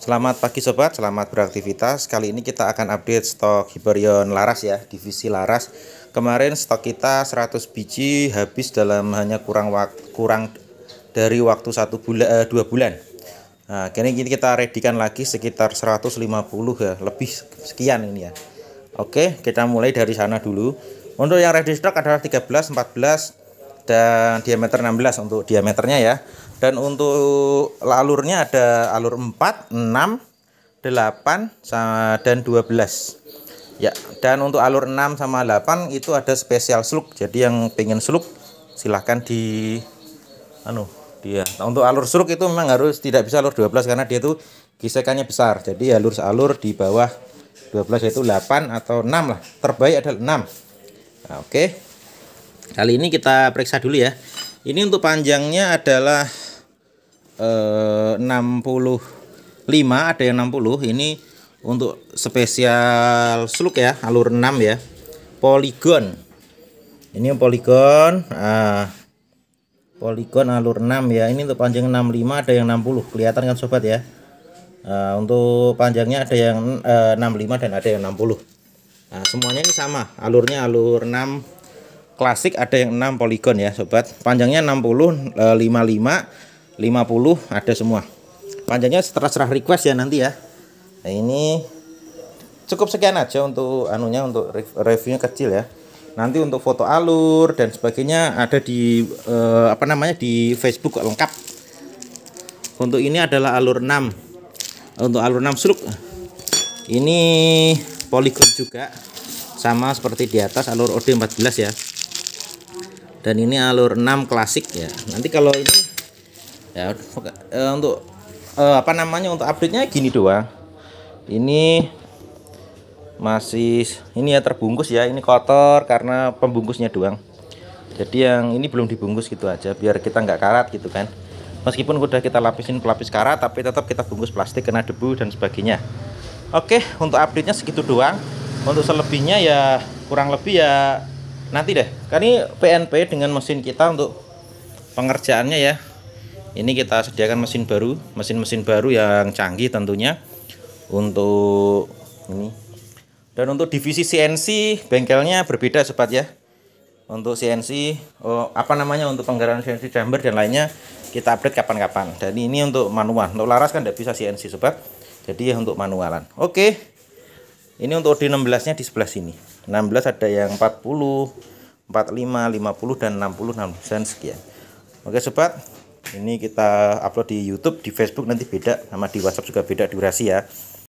Selamat pagi sobat, selamat beraktivitas. Kali ini kita akan update stok Hyperion Laras ya, divisi Laras. Kemarin stok kita 100 biji habis dalam hanya kurang waktu kurang dari waktu satu bulan eh, dua bulan. Nah, kini kita redikan lagi sekitar 150 ya, lebih sekian ini ya. Oke, kita mulai dari sana dulu. Untuk yang ready stock adalah 13, 14, dan diameter 16 untuk diameternya ya dan untuk alurnya ada alur 4 6 8 dan 12 ya dan untuk alur 6 sama 8 itu ada spesial sluk jadi yang pengen sluk silahkan di anu dia nah, untuk alur sluk itu memang harus tidak bisa alur 12 karena dia itu gesekannya besar jadi alur alur di bawah 12 yaitu 8 atau 6 lah terbaik adalah 6 nah, oke okay. Kali ini kita periksa dulu ya. Ini untuk panjangnya adalah eh, 65, ada yang 60. Ini untuk spesial suluk ya, alur 6 ya. Poligon. Ini poligon. Ah, poligon alur 6 ya. Ini untuk panjang 65, ada yang 60. Kelihatan kan sobat ya. Nah, untuk panjangnya ada yang eh, 65 dan ada yang 60 nah semuanya ini sama alurnya alur 6 klasik ada yang 6 poligon ya sobat panjangnya 60 55 50 ada semua panjangnya setelah terserah request ya nanti ya nah, ini cukup sekian aja untuk anunya untuk reviewnya kecil ya nanti untuk foto alur dan sebagainya ada di eh, apa namanya di Facebook lengkap untuk ini adalah alur 6 untuk alur 6 suluk ini poligon juga sama seperti di atas alur OD14 ya dan ini alur 6 klasik ya nanti kalau ini ya eh, untuk eh, apa namanya untuk update nya gini doang ini masih ini ya terbungkus ya ini kotor karena pembungkusnya doang jadi yang ini belum dibungkus gitu aja biar kita nggak karat gitu kan meskipun udah kita lapisin pelapis karat tapi tetap kita bungkus plastik kena debu dan sebagainya oke untuk update nya segitu doang untuk selebihnya ya kurang lebih ya nanti deh karena PNP dengan mesin kita untuk pengerjaannya ya ini kita sediakan mesin baru mesin-mesin baru yang canggih tentunya untuk ini dan untuk divisi CNC bengkelnya berbeda sobat ya untuk CNC oh, apa namanya untuk penggaraan CNC chamber dan lainnya kita update kapan-kapan dan ini untuk manual untuk laras kan tidak bisa CNC sobat jadi ya untuk manualan oke ini untuk OD 16 nya di sebelah sini 16 ada yang 40 45 50 dan 60 60 dan sekian oke sobat ini kita upload di YouTube di Facebook nanti beda sama di WhatsApp juga beda durasi ya